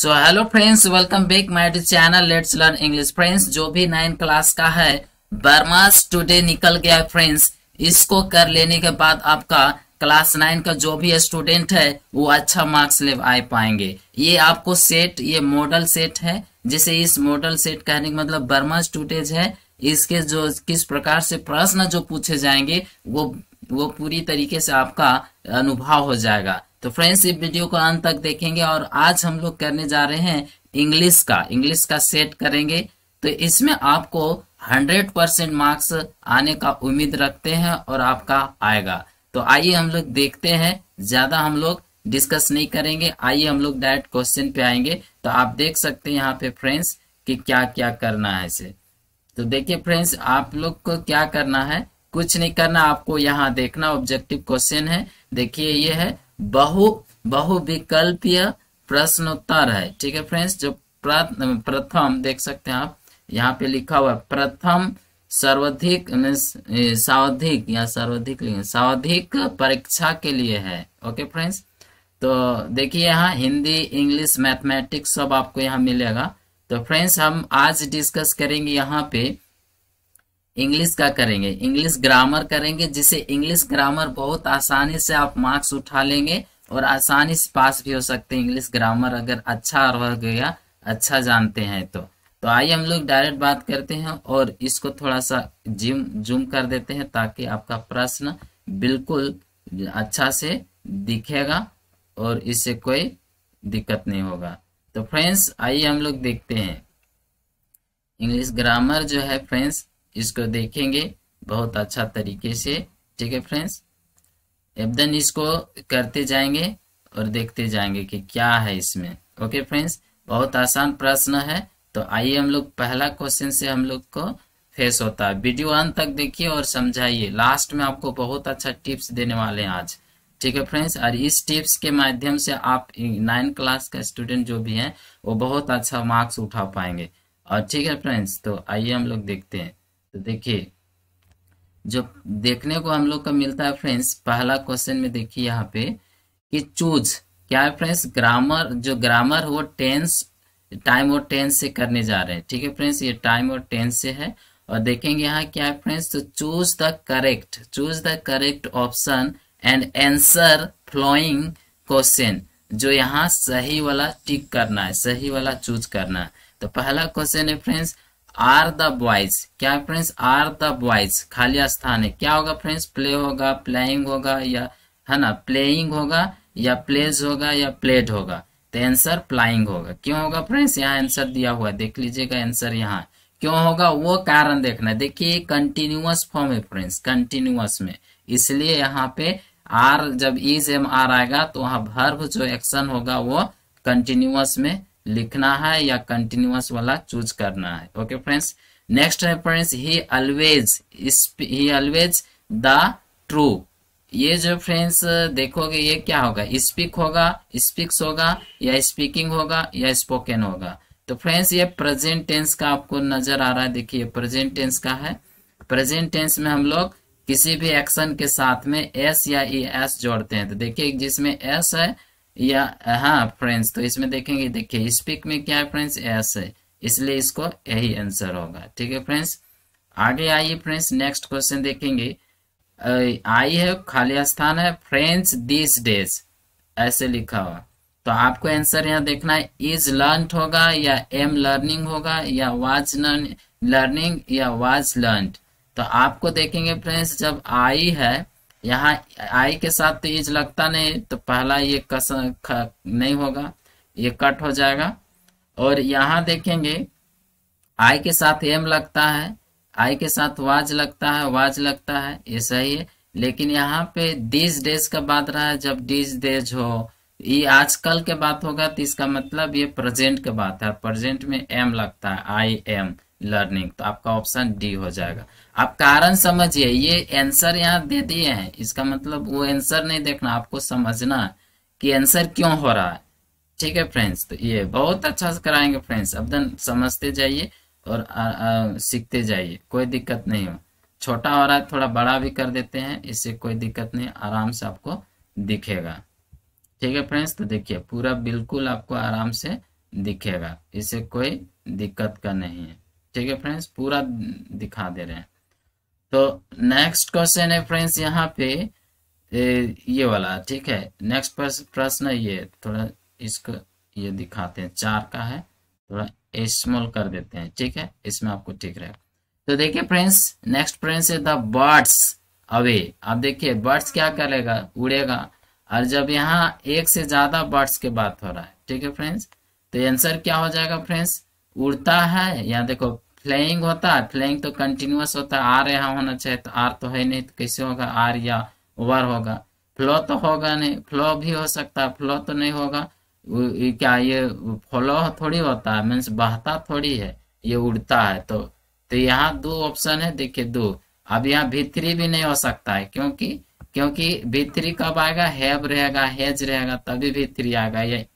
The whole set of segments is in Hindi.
so hello friends welcome back my channel let's learn English friends जो भी नाइन क्लास का है बर्मास टुडे निकल गया फ्रेंड्स इसको कर लेने के बाद आपका क्लास नाइन का जो भी स्टूडेंट है वो अच्छा मार्क्स ले आए पाएंगे ये आपको सेट ये मॉडल सेट है जिसे इस मॉडल सेट कहने का मतलब बर्मा स्टूडेज है इसके जो किस प्रकार से प्रश्न जो पूछे जाएंगे वो वो पूरी तरीके से आपका अनुभव हो जाएगा तो फ्रेंड्स इस वीडियो को अंत तक देखेंगे और आज हम लोग करने जा रहे हैं इंग्लिश का इंग्लिश का सेट करेंगे तो इसमें आपको 100 परसेंट मार्क्स आने का उम्मीद रखते हैं और आपका आएगा तो आइए हम लोग देखते हैं ज्यादा हम लोग डिस्कस नहीं करेंगे आइए हम लोग डायरेक्ट क्वेश्चन पे आएंगे तो आप देख सकते हैं यहाँ पे फ्रेंड्स कि क्या क्या करना है इसे तो देखिए फ्रेंड्स आप लोग को क्या करना है कुछ नहीं करना आपको यहाँ देखना ऑब्जेक्टिव क्वेश्चन है देखिए ये है बहु बहुविकल्पीय प्रश्नोत्तर है ठीक है फ्रेंड्स जो प्रथम देख सकते हैं आप यहाँ पे लिखा हुआ प्रथम सर्वाधिक सर्वाधिक या सर्वाधिक सर्वाधिक परीक्षा के लिए है ओके फ्रेंड्स तो देखिए यहाँ हिंदी इंग्लिश मैथमेटिक्स सब आपको यहाँ मिलेगा तो फ्रेंड्स हम आज डिस्कस करेंगे यहाँ पे इंग्लिश का करेंगे इंग्लिश ग्रामर करेंगे जिसे इंग्लिश ग्रामर बहुत आसानी से आप मार्क्स उठा लेंगे और आसानी से पास भी हो सकते हैं इंग्लिश ग्रामर अगर अच्छा रह गया अच्छा जानते हैं तो तो आइए हम लोग डायरेक्ट बात करते हैं और इसको थोड़ा सा जिम जूम कर देते हैं ताकि आपका प्रश्न बिल्कुल अच्छा से दिखेगा और इससे कोई दिक्कत नहीं होगा तो फ्रेंड्स आइए हम लोग देखते हैं इंग्लिश ग्रामर जो है फ्रेंड्स इसको देखेंगे बहुत अच्छा तरीके से ठीक है फ्रेंड्स एबदन इसको करते जाएंगे और देखते जाएंगे कि क्या है इसमें ओके फ्रेंड्स बहुत आसान प्रश्न है तो आइए हम लोग पहला क्वेश्चन से हम लोग को फेस होता है वीडियो अंत तक देखिए और समझाइए लास्ट में आपको बहुत अच्छा टिप्स देने वाले हैं आज ठीक है फ्रेंड्स और इस टिप्स के माध्यम से आप नाइन क्लास का स्टूडेंट जो भी हैं वो बहुत अच्छा मार्क्स उठा पाएंगे और ठीक है फ्रेंड्स तो आइए हम लोग देखते हैं तो देखिए जो देखने को हम लोग का मिलता है फ्रेंड्स पहला क्वेश्चन में देखिए यहाँ पे कि चूज क्या है फ्रेंड्स ग्रामर जो ग्रामर हो टेंस टाइम और टेंस से करने जा रहे हैं ठीक है फ्रेंड्स ये टाइम और टेंस से है और देखेंगे यहाँ क्या है फ्रेंड्स तो choose the correct choose the correct option and answer following question जो यहाँ सही वाला टिक करना है सही वाला चूज करना है तो पहला क्वेश्चन है फ्रेंड्स आर द बॉयज क्या फ्रेंड्स आर द बॉयज खाली स्थान है क्या होगा फ्रेंड्स प्ले होगा प्लेइंग होगा या है ना प्लेइंग होगा या प्लेज होगा या प्लेड होगा तो आंसर प्लाइंग होगा क्यों होगा फ्रेंड्स यहाँ आंसर दिया हुआ है देख लीजिएगा आंसर यहाँ क्यों होगा वो कारण देखना देखिए कंटिन्यूअस फॉर्म है फ्रेंड्स कंटिन्यूअस में इसलिए यहाँ पे आर जब इज एम आर आएगा तो वहां भर्व जो एक्शन होगा वो कंटिन्यूअस में लिखना है या कंटिन्यूस वाला चूज करना है ओके फ्रेंड्स नेक्स्ट है friends he always he always the true ये जो फ्रेंड्स देखोगे ये क्या होगा स्पीक होगा स्पीक्स होगा या स्पीकिंग होगा या स्पोकन होगा तो फ्रेंड्स ये प्रेजेंट टेंस का आपको नजर आ रहा है देखिए प्रेजेंट टेंस का है प्रेजेंट टेंस में हम लोग किसी भी एक्शन के साथ में एस या ई e एस जोड़ते हैं तो देखिए जिसमें एस है या हाँ फ्रेंड्स तो इसमें देखेंगे देखिए स्पीक में क्या है फ्रेंड्स एस है इसलिए इसको यही आंसर होगा ठीक है फ्रेंड्स आगे आइए फ्रेंड्स नेक्स्ट क्वेश्चन देखेंगे आई है खाली स्थान है फ्रेंड्स दिस डेज ऐसे लिखा हुआ तो आपको आंसर यहाँ देखना है इज लर्न होगा या एम लर्निंग होगा या वाज लर्निंग या वाज लर्न तो आपको देखेंगे फ्रेंड्स जब आई है यहाँ आई के साथ तेज लगता नहीं तो पहला ये कस नहीं होगा ये कट हो जाएगा और यहाँ देखेंगे आई के साथ एम लगता है आई के साथ वाज लगता है वाज लगता है ये सही है लेकिन यहाँ पे दिस डेज का बात रहा है जब दिस डेज हो ये आजकल के बात होगा तो इसका मतलब ये प्रेजेंट के बात है प्रेजेंट में एम लगता है आई एम लर्निंग तो आपका ऑप्शन डी हो जाएगा आप कारण समझिए ये आंसर यहाँ दे दिए हैं इसका मतलब वो आंसर नहीं देखना आपको समझना कि आंसर क्यों हो रहा है ठीक है फ्रेंड्स तो ये बहुत अच्छा से कराएंगे फ्रेंड्स अब दिन समझते जाइए और आ, आ, सीखते जाइए कोई दिक्कत नहीं हो छोटा हो रहा है थोड़ा बड़ा भी कर देते हैं इससे कोई दिक्कत नहीं आराम से आपको दिखेगा ठीक है फ्रेंड्स तो देखिए पूरा बिल्कुल आपको आराम से दिखेगा इससे कोई दिक्कत का नहीं है ठीक है फ्रेंड्स पूरा दिखा दे रहे हैं तो नेक्स्ट क्वेश्चन है फ्रेंड्स यहाँ पे ए, ये वाला ठीक है नेक्स्ट प्रश्न ये थोड़ा इसको ये दिखाते हैं चार का है थोड़ा स्मॉल कर देते हैं ठीक है इसमें आपको ठीक रहे तो देखिए फ्रेंड्स नेक्स्ट फ्रेंड्स है द बर्ड्स अवे आप देखिए बर्ड्स क्या करेगा उड़ेगा और जब यहाँ एक से ज्यादा बर्ड्स के बात हो रहा है ठीक है फ्रेंड्स तो आंसर क्या हो जाएगा फ्रेंड्स उड़ता है यहाँ देखो फ्लैंग होता है फ्लैंग तो कंटिन्यूस होता है आर यहाँ होना चाहिए तो आर तो है नहीं तो कैसे होगा आर या ओवर होगा फ्लो तो होगा नहीं फ्लो भी हो सकता है फ्लो तो नहीं होगा क्या ये फ्लो थोड़ी होता है मीन्स बहता थोड़ी है ये उड़ता है तो तो यहाँ दो ऑप्शन है देखिए दो अब यहाँ भित्री भी नहीं हो सकता है क्योंकि क्योंकि भित्री कब आएगा हैब रहेगा हेज रहेगा तभी भित्री आएगा ये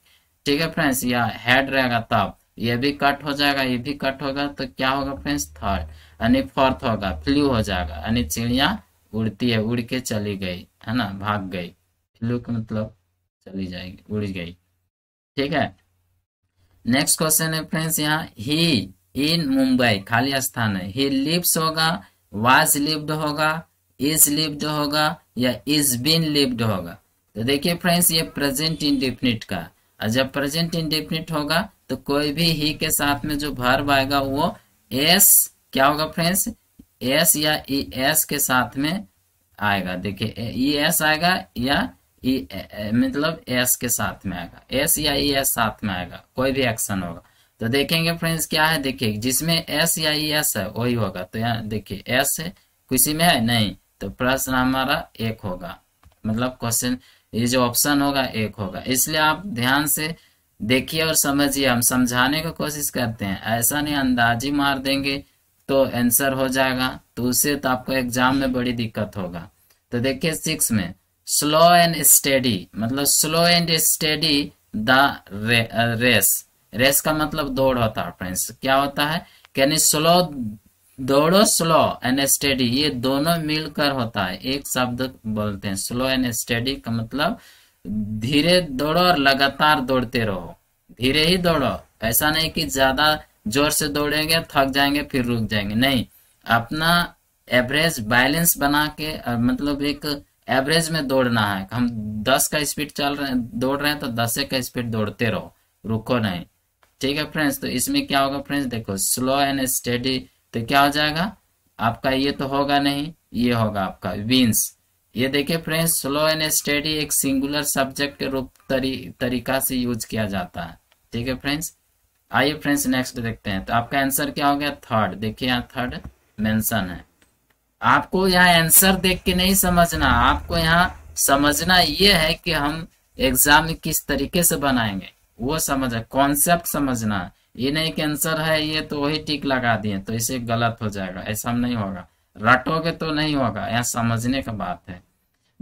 ठीक है फ्रेंड्स या हेड रहेगा तब ये भी कट हो जाएगा ये भी कट होगा तो क्या होगा फ्रेंड्स थर्ड यानी फोर्थ होगा फ्लू हो जाएगा यानी चिड़िया उड़ती है उड़ के चली गई है ना भाग गई फ्लू का मतलब चली जाएगी उड़ गई ठीक है नेक्स्ट क्वेश्चन है फ्रेंड्स यहाँ ही इन मुंबई खाली स्थान है ही लिप्स होगा वाज लिप्ड होगा इज लिप्ड होगा या इज बिन लिप्ड होगा तो देखिए फ्रेंड्स ये प्रेजेंट इंडिफिनिट का और जब प्रेजेंट इंडेफिनिट होगा तो कोई भी ही के साथ में जो भर्व आएगा वो एस क्या होगा फ्रेंड्स एस या ई एस के साथ में आएगा देखिए ई एस आएगा या ई e, मतलब एस के साथ में आएगा एस या ई एस साथ में आएगा कोई भी एक्शन होगा तो देखेंगे फ्रेंड्स क्या है देखिए जिसमें एस या ई एस है वही होगा तो यहाँ देखिए एस है किसी में है नहीं तो प्रश्न हमारा एक होगा मतलब क्वेश्चन ये जो ऑप्शन होगा एक होगा इसलिए आप ध्यान से देखिए और समझिए हम समझाने की कोशिश करते हैं ऐसा नहीं अंदाजी मार देंगे तो आंसर हो जाएगा तो उससे तो आपको एग्जाम में बड़ी दिक्कत होगा तो देखिए सिक्स में स्लो एंड स्टेडी मतलब slow and steady the race race का मतलब दौड़ होता है फ्रेंड्स क्या होता है यानी स्लो दौड़ो स्लो एंड स्टडी ये दोनों मिलकर होता है एक शब्द बोलते हैं स्लो एंड स्टडी का मतलब धीरे दौड़ो और लगातार दौड़ते रहो धीरे ही दौड़ो ऐसा नहीं कि ज्यादा जोर से दौड़ेंगे थक जाएंगे फिर रुक जाएंगे नहीं अपना एवरेज बैलेंस बना के मतलब एक एवरेज में दौड़ना है हम दस का स्पीड चल रहे दौड़ रहे हैं तो दस का स्पीड दौड़ते रहो रुको नहीं ठीक है फ्रेंड्स तो इसमें क्या होगा फ्रेंड्स देखो स्लो एंड स्टडी तो क्या हो जाएगा आपका ये तो होगा नहीं ये होगा आपका विंस ये देखिए फ्रेंड्स स्लो एंड स्टेडी एक सिंगुलर सब्जेक्ट के रूप तरी, तरीका से यूज किया जाता है ठीक है फ्रेंड्स आइए फ्रेंड्स नेक्स्ट देखते हैं तो आपका आंसर क्या हो गया थर्ड देखिए यहाँ थर्ड मेंशन है आपको यहाँ आंसर देख के नहीं समझना आपको यहाँ समझना ये है कि हम एग्जाम किस तरीके से बनाएंगे वो समझ कॉन्सेप्ट समझना है ये नहीं कैंसर है ये तो वही टिक लगा दिए तो इसे गलत हो जाएगा ऐसा नहीं होगा रटोगे तो नहीं होगा यह समझने का बात है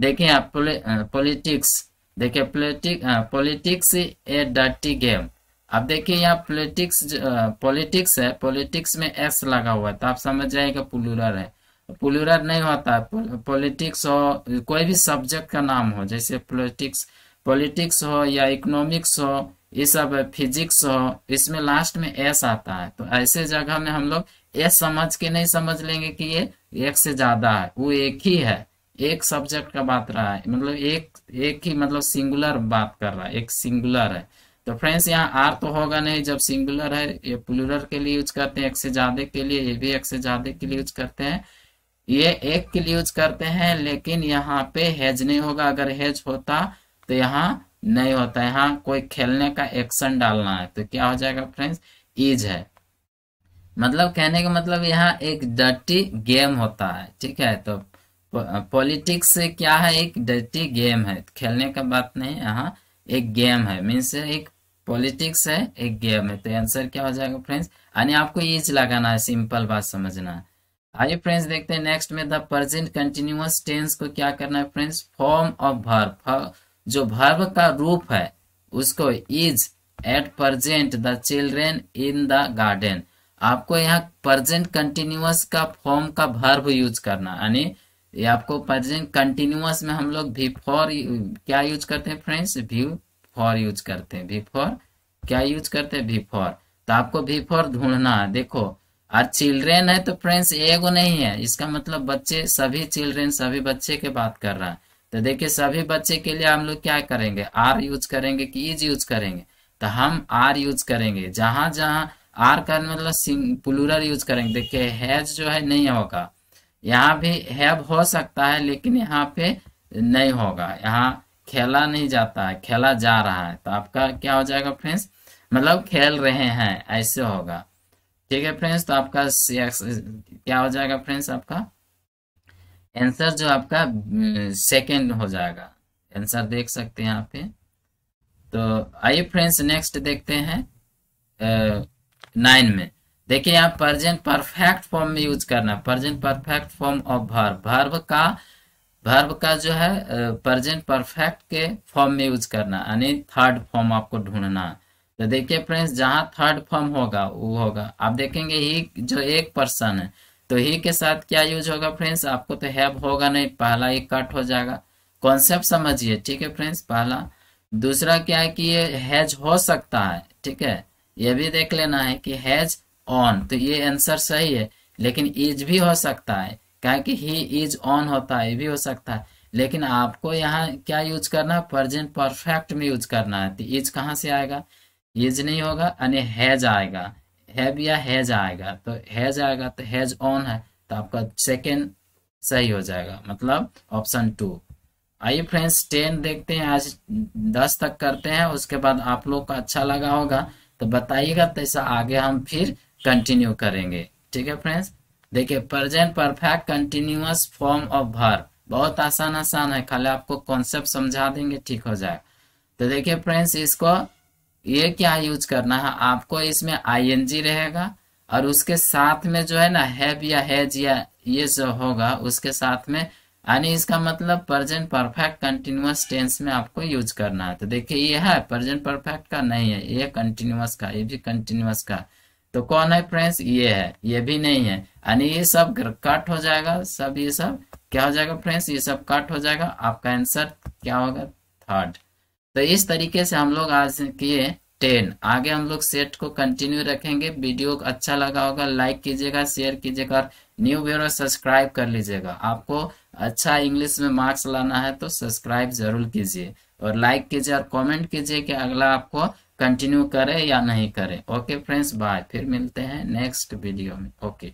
देखिए आप पॉलिटिक्स देखिए politic politics a dirty game अब देखिए यहाँ पॉलिटिक्स पॉलिटिक्स है पॉलिटिक्स में एस लगा हुआ है तो आप समझ जाएगा पुलुरर है पुलुरर नहीं होता पॉलिटिक्स हो कोई भी सब्जेक्ट का नाम हो जैसे पॉलिटिक्स पॉलिटिक्स हो या इकोनॉमिक्स हो ये सब फिजिक्स हो इसमें लास्ट में एस आता है तो ऐसे जगह में हम लोग एस समझ के नहीं समझ लेंगे कि ये एक से ज्यादा है वो एक ही है एक सब्जेक्ट का बात रहा है मतलब एक एक ही मतलब सिंगुलर बात कर रहा है एक सिंगुलर है तो फ्रेंड्स यहाँ आर तो होगा नहीं जब सिंगुलर है ये प्लूरल के लिए यूज करते हैं एक से ज्यादा के लिए ये भी एक से ज्यादा के लिए यूज करते हैं ये एक के लिए यूज करते हैं लेकिन यहाँ पे हेज नहीं होगा अगर हेज होता तो यहाँ नहीं होता है हाँ कोई खेलने का एक्शन डालना है तो क्या हो जाएगा फ्रेंड्स इज है मतलब कहने का मतलब यहाँ एक डर्टी गेम होता है ठीक है तो पॉलिटिक्स क्या है एक डर्टी गेम है खेलने का बात नहीं यहाँ एक गेम है मीन्स एक पॉलिटिक्स है एक गेम है तो आंसर क्या हो जाएगा फ्रेंड्स यानी आपको ईज लगाना है सिंपल बात समझना है आइए फ्रेंड्स देखते हैं नेक्स्ट में द प्रेजेंट कंटिन्यूअस टेंस को क्या करना है फ्रेंड्स फॉर्म ऑफ वर्ब जो भर्व का रूप है उसको is at present the children in the garden आपको यहाँ प्रजेंट कंटिन्यूस का फॉर्म का भर्व यूज करना यानी ये आपको प्रजेंट कंटिन्यूस में हम लोग भी फॉर क्या यूज करते हैं फ्रेंड्स भी फॉर यूज करते हैं भी फॉर क्या यूज करते हैं भी फॉर तो आपको भी फॉर ढूंढना है देखो और चिल्ड्रेन है तो फ्रेंड्स एगो नहीं है इसका मतलब बच्चे सभी चिल्ड्रेन सभी बच्चे के बात कर रहा है तो देखिए सभी बच्चे के लिए हम लोग क्या करेंगे आर यूज करेंगे कि इज यूज करेंगे तो हम आर यूज करेंगे जहां जहां आर का मतलब प्लूरल यूज करेंगे देखिए हैज जो है नहीं होगा यहाँ भी हैव हो सकता है लेकिन यहाँ पे नहीं होगा यहाँ खेला नहीं जाता है खेला जा रहा है तो आपका क्या हो जाएगा फ्रेंड्स मतलब खेल रहे हैं ऐसे होगा ठीक है फ्रेंड्स तो आपका क्या हो जाएगा फ्रेंड्स आपका आंसर जो आपका सेकंड हम्म, हो जाएगा आंसर देख सकते हैं यहाँ पे तो आइए फ्रेंड्स नेक्स्ट देखते हैं नाइन में देखिए यहाँ प्रजेंट परफेक्ट फॉर्म में यूज करना present perfect form of verb verb का भर्व का जो है प्रजेंट परफेक्ट के फॉर्म में यूज करना यानी थर्ड फॉर्म आपको ढूंढना तो देखिए फ्रेंड्स जहां थर्ड फॉर्म होगा वो होगा आप देखेंगे ही जो एक पर्सन है तो ही के साथ क्या यूज होगा फ्रेंड्स आपको तो हैव होगा नहीं पहला ही कट हो जाएगा कॉन्सेप्ट समझिए ठीक है फ्रेंड्स पहला दूसरा क्या है कि ये हैज हो सकता है ठीक है ये भी देख लेना है कि हैज ऑन तो ये आंसर सही है लेकिन इज भी हो सकता है क्या कि ही इज ऑन होता है ये भी हो सकता है लेकिन आपको यहाँ क्या यूज करना है प्रजेंट परफेक्ट में यूज करना है तो इज कहाँ से आएगा इज नहीं होगा यानी हैज आएगा हैव या हैज आएगा तो हैज आएगा तो हैज ऑन है तो आपका सेकेंड सही हो जाएगा मतलब ऑप्शन टू आइए फ्रेंड्स टेन देखते हैं आज दस तक करते हैं उसके बाद आप लोग को अच्छा लगा होगा तो बताइएगा तैसा तो आगे हम फिर कंटिन्यू करेंगे ठीक है फ्रेंड्स देखिए present perfect continuous form of verb बहुत आसान आसान है खाली आपको कॉन्सेप्ट समझा देंगे ठीक हो जाए तो देखिए फ्रेंड्स इसको ये क्या यूज करना है आपको इसमें आईएनजी रहेगा और उसके साथ में जो है ना हैव या हैज या ये जो होगा उसके साथ में यानी इसका मतलब प्रेजेंट परफेक्ट कंटिन्यूस टेंस में आपको यूज करना है तो देखिए ये है प्रेजेंट परफेक्ट का नहीं है ये कंटिन्यूस का ये भी कंटिन्यूस का तो कौन है फ्रेंड्स ये है ये भी नहीं है यानी ये सब कट हो जाएगा सब ये सब क्या हो जाएगा फ्रेंड्स ये सब कट हो जाएगा आपका आंसर क्या होगा थर्ड तो इस तरीके से हम लोग आज किए टेन आगे हम लोग सेट को कंटिन्यू रखेंगे वीडियो अच्छा लगा होगा लाइक कीजिएगा शेयर कीजिएगा और न्यू व्यूअर सब्सक्राइब कर लीजिएगा आपको अच्छा इंग्लिश में मार्क्स लाना है तो सब्सक्राइब जरूर कीजिए और लाइक कीजिए और कमेंट कीजिए कि अगला आपको कंटिन्यू करे या नहीं करे ओके फ्रेंड्स बाय फिर मिलते हैं नेक्स्ट वीडियो में ओके